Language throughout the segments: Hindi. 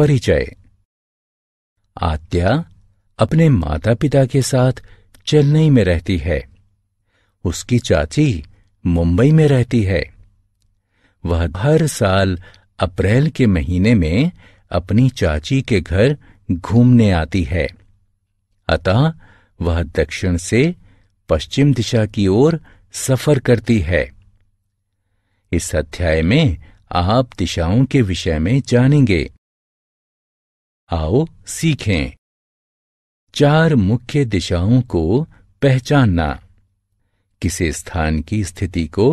परिचय आत्या अपने माता पिता के साथ चेन्नई में रहती है उसकी चाची मुंबई में रहती है वह हर साल अप्रैल के महीने में अपनी चाची के घर घूमने आती है अतः वह दक्षिण से पश्चिम दिशा की ओर सफर करती है इस अध्याय में आप दिशाओं के विषय में जानेंगे आओ सीखें चार मुख्य दिशाओं को पहचानना किसी स्थान की स्थिति को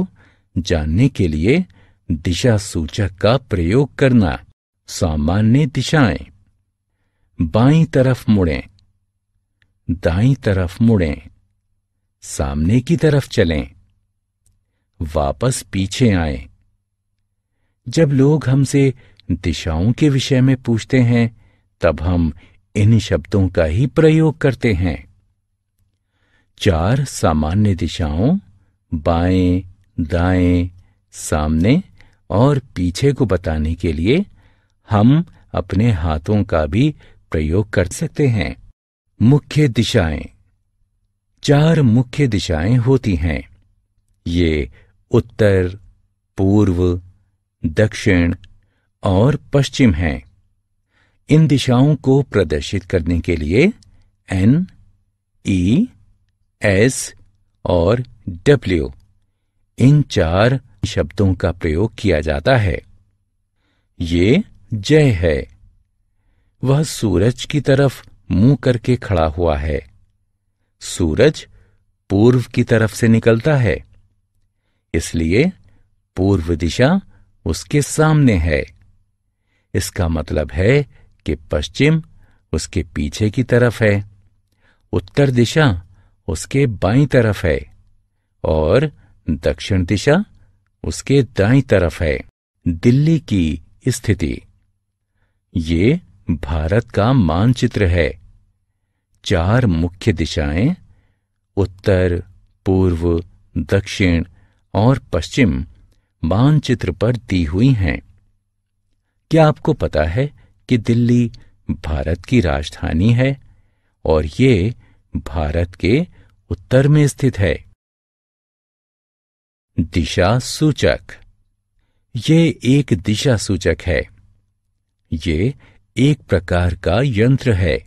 जानने के लिए दिशा सूचक का प्रयोग करना सामान्य दिशाएं बाई तरफ मुड़ें दाई तरफ मुड़ें सामने की तरफ चलें वापस पीछे आए जब लोग हमसे दिशाओं के विषय में पूछते हैं तब हम इन शब्दों का ही प्रयोग करते हैं चार सामान्य दिशाओं बाएं, दाएं, सामने और पीछे को बताने के लिए हम अपने हाथों का भी प्रयोग कर सकते हैं मुख्य दिशाएं चार मुख्य दिशाएं होती हैं ये उत्तर पूर्व दक्षिण और पश्चिम हैं इन दिशाओं को प्रदर्शित करने के लिए एन ई एस और डब्ल्यू इन चार शब्दों का प्रयोग किया जाता है ये जय है वह सूरज की तरफ मुंह करके खड़ा हुआ है सूरज पूर्व की तरफ से निकलता है इसलिए पूर्व दिशा उसके सामने है इसका मतलब है उसके पश्चिम उसके पीछे की तरफ है उत्तर दिशा उसके बाई तरफ है और दक्षिण दिशा उसके दाई तरफ है दिल्ली की स्थिति ये भारत का मानचित्र है चार मुख्य दिशाएं उत्तर पूर्व दक्षिण और पश्चिम मानचित्र पर दी हुई हैं क्या आपको पता है कि दिल्ली भारत की राजधानी है और ये भारत के उत्तर में स्थित है दिशा सूचक ये एक दिशा सूचक है ये एक प्रकार का यंत्र है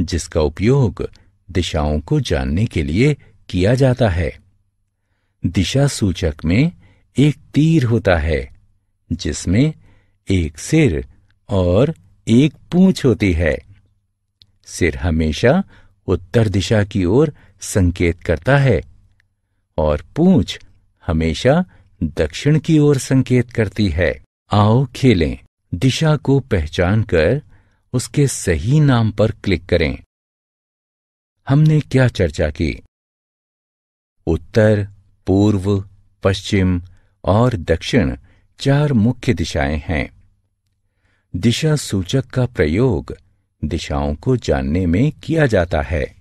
जिसका उपयोग दिशाओं को जानने के लिए किया जाता है दिशा सूचक में एक तीर होता है जिसमें एक सिर और एक पूंछ होती है सिर हमेशा उत्तर दिशा की ओर संकेत करता है और पूंछ हमेशा दक्षिण की ओर संकेत करती है आओ खेलें दिशा को पहचान कर उसके सही नाम पर क्लिक करें हमने क्या चर्चा की उत्तर पूर्व पश्चिम और दक्षिण चार मुख्य दिशाएं हैं दिशा सूचक का प्रयोग दिशाओं को जानने में किया जाता है